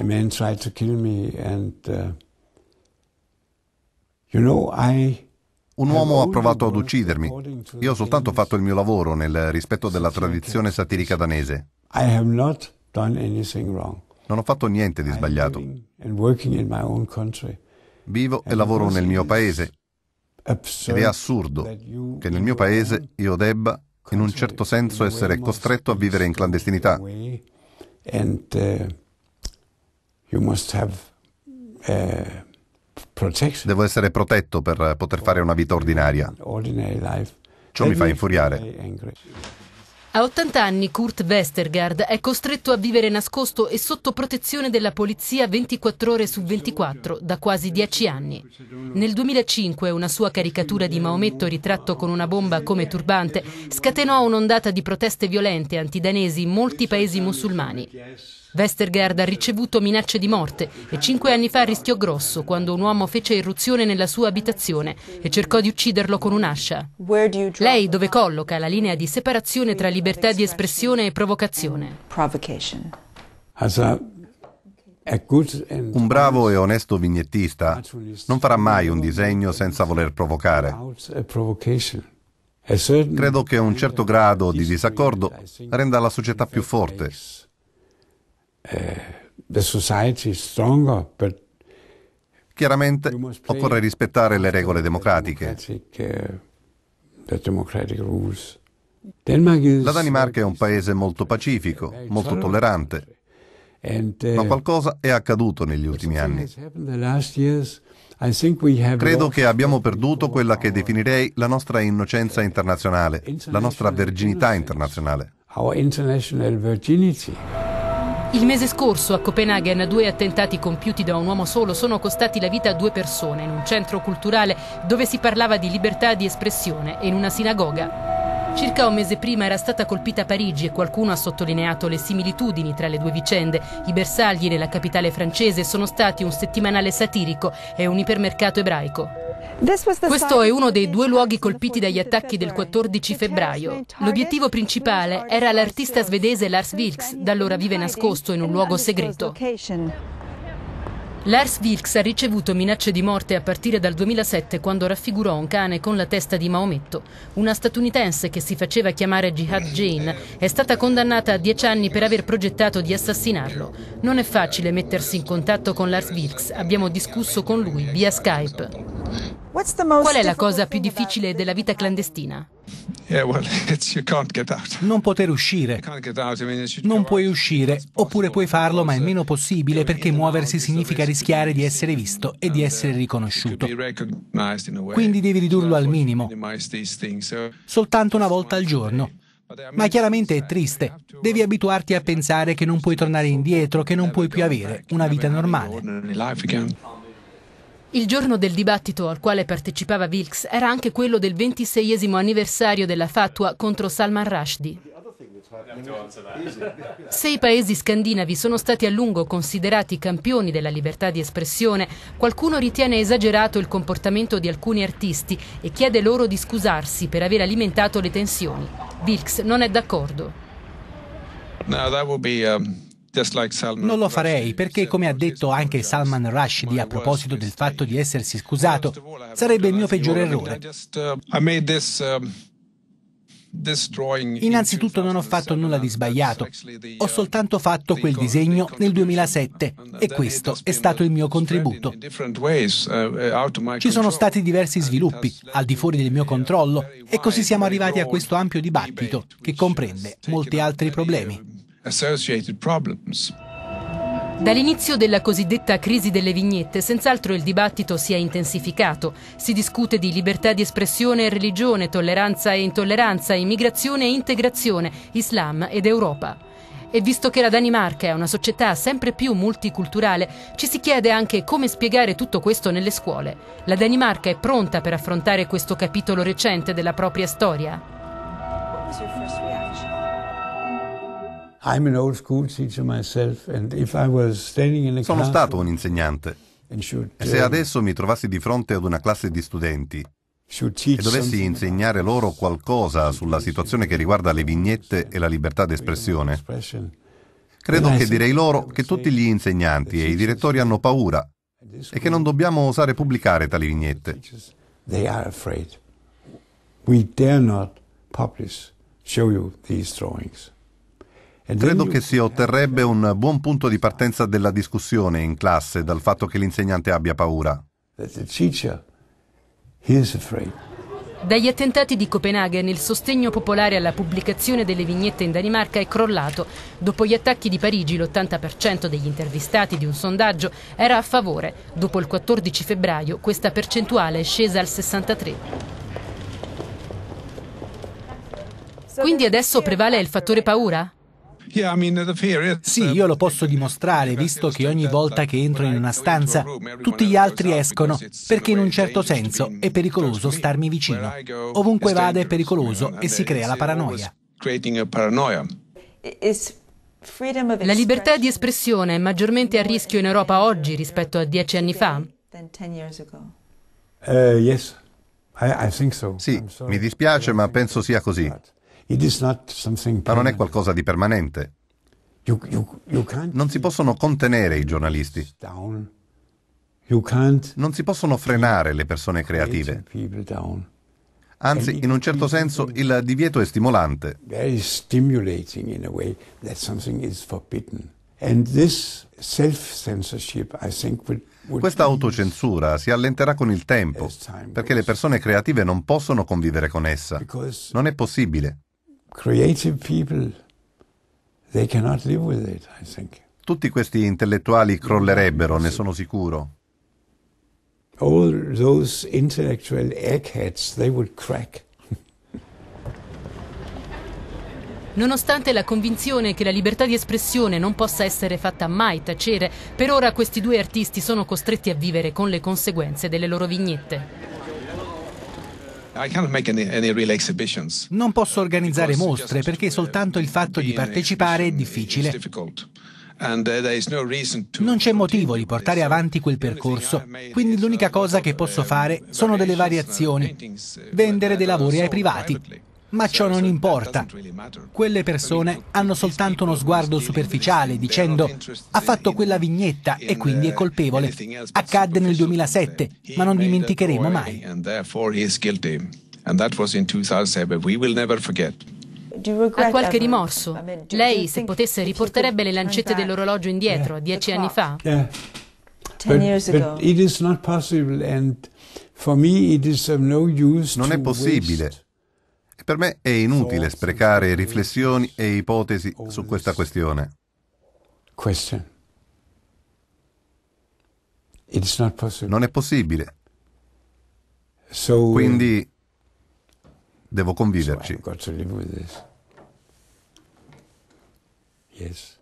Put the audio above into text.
a man tried to kill me and uh, you know I un uomo ha provato ad uccidermi. Io ho soltanto fatto il mio lavoro nel rispetto della tradizione satirica danese. Non ho fatto niente di sbagliato. Vivo e lavoro nel mio paese. Ed è assurdo che nel mio paese io debba, in un certo senso, essere costretto a vivere in clandestinità. And, uh, eh, Devo essere protetto per poter fare una vita ordinaria. Ciò mi fa infuriare. A 80 anni Kurt Westergaard è costretto a vivere nascosto e sotto protezione della polizia 24 ore su 24 da quasi 10 anni. Nel 2005 una sua caricatura di Maometto ritratto con una bomba come turbante scatenò un'ondata di proteste violente antidanesi in molti paesi musulmani. Westergaard ha ricevuto minacce di morte e cinque anni fa rischiò grosso quando un uomo fece irruzione nella sua abitazione e cercò di ucciderlo con un'ascia. Lei dove colloca la linea di separazione tra libertà di espressione e provocazione? Un bravo e onesto vignettista non farà mai un disegno senza voler provocare. Certo Credo che un certo grado di disaccordo renda la società più forte eh, Chiaramente occorre rispettare le regole democratiche. Eh, la Danimarca è un paese molto pacifico, molto tollerante, ma eh, qualcosa è accaduto negli ultimi anni. Credo che abbiamo perduto quella che definirei la nostra innocenza internazionale, la nostra verginità internazionale. Il mese scorso a Copenaghen due attentati compiuti da un uomo solo sono costati la vita a due persone in un centro culturale dove si parlava di libertà di espressione e in una sinagoga. Circa un mese prima era stata colpita Parigi e qualcuno ha sottolineato le similitudini tra le due vicende. I bersagli nella capitale francese sono stati un settimanale satirico e un ipermercato ebraico. Questo è uno dei due luoghi colpiti dagli attacchi del 14 febbraio. L'obiettivo principale era l'artista svedese Lars Vilks, da allora vive nascosto in un luogo segreto. Lars Vilks ha ricevuto minacce di morte a partire dal 2007 quando raffigurò un cane con la testa di Maometto. Una statunitense che si faceva chiamare Jihad Jane è stata condannata a 10 anni per aver progettato di assassinarlo. Non è facile mettersi in contatto con Lars Vilks, abbiamo discusso con lui via Skype. Qual è la cosa più difficile della vita clandestina? Non poter uscire. Non puoi uscire, oppure puoi farlo, ma è meno uh, possibile perché muoversi significa rischiare di essere visto e di uh, essere riconosciuto. Quindi devi ridurlo al minimo, soltanto una volta al giorno. Ma chiaramente è triste. Uh, devi abituarti a pensare che non puoi tornare indietro, che non puoi più avere una vita normale. Il giorno del dibattito al quale partecipava Wilkes era anche quello del 26 anniversario della fatua contro Salman Rushdie. Se i paesi scandinavi sono stati a lungo considerati campioni della libertà di espressione, qualcuno ritiene esagerato il comportamento di alcuni artisti e chiede loro di scusarsi per aver alimentato le tensioni. Wilkes non è d'accordo. No, that would be, um... Non lo farei perché, come ha detto anche Salman Rushdie a proposito del fatto di essersi scusato, sarebbe il mio peggiore errore. Uh, um, Innanzitutto non ho fatto nulla di sbagliato, ho uh, soltanto fatto quel disegno nel 2007 e uh, questo è stato il mio contributo. Ci sono stati diversi sviluppi al di fuori del mio controllo e così siamo arrivati a questo ampio dibattito che comprende molti altri problemi associated problems. Dall'inizio della cosiddetta crisi delle vignette, senz'altro il dibattito si è intensificato. Si discute di libertà di espressione e religione, tolleranza e intolleranza, immigrazione e integrazione, Islam ed Europa. E visto che la Danimarca è una società sempre più multiculturale, ci si chiede anche come spiegare tutto questo nelle scuole. La Danimarca è pronta per affrontare questo capitolo recente della propria storia? Sono stato un insegnante. E se adesso mi trovassi di fronte ad una classe di studenti e dovessi insegnare loro qualcosa sulla situazione che riguarda le vignette e la libertà d'espressione, credo che direi loro che tutti gli insegnanti e i direttori hanno paura e che non dobbiamo osare pubblicare tali vignette. They are afraid. We dare not publish, show you these drawings. Credo che si otterrebbe un buon punto di partenza della discussione in classe dal fatto che l'insegnante abbia paura. Dagli attentati di Copenaghen il sostegno popolare alla pubblicazione delle vignette in Danimarca è crollato. Dopo gli attacchi di Parigi l'80% degli intervistati di un sondaggio era a favore. Dopo il 14 febbraio questa percentuale è scesa al 63%. Quindi adesso prevale il fattore paura? Sì, uh, io lo posso dimostrare, visto che ogni volta che entro in una stanza tutti gli altri escono, perché in un certo senso è pericoloso starmi vicino. Ovunque vada è pericoloso e si crea la paranoia. La libertà di espressione è maggiormente a rischio in Europa oggi rispetto a dieci anni fa? Eh, sì, mi dispiace, ma penso sia così. Ma non è qualcosa di permanente. Non si possono contenere i giornalisti. Non si possono frenare le persone creative. Anzi, in un certo senso, il divieto è stimolante. Questa autocensura si allenterà con il tempo, perché le persone creative non possono convivere con essa. Non è possibile creative people, they cannot live with it, I think. Tutti questi intellettuali crollerebbero, ne sono sicuro. All those intellectual eggheads, they would crack. Nonostante la convinzione che la libertà di espressione non possa essere fatta mai tacere, per ora questi due artisti sono costretti a vivere con le conseguenze delle loro vignette. Non posso organizzare mostre perché soltanto il fatto di partecipare è difficile. Uh, non c'è motivo di portare uh, avanti quel percorso, quindi l'unica cosa che uh, posso fare sono delle variazioni, vendere dei lavori ai privati. Ma ciò non importa. Quelle persone hanno soltanto uno sguardo superficiale dicendo ha fatto quella vignetta e quindi è colpevole. Accadde nel 2007, ma non dimenticheremo mai. Ha qualche rimorso. Lei, se potesse, riporterebbe le lancette dell'orologio indietro, dieci anni fa. Non è possibile. Per me è inutile sprecare riflessioni e ipotesi su questa questione. Non è possibile. Quindi devo conviverci. Yes.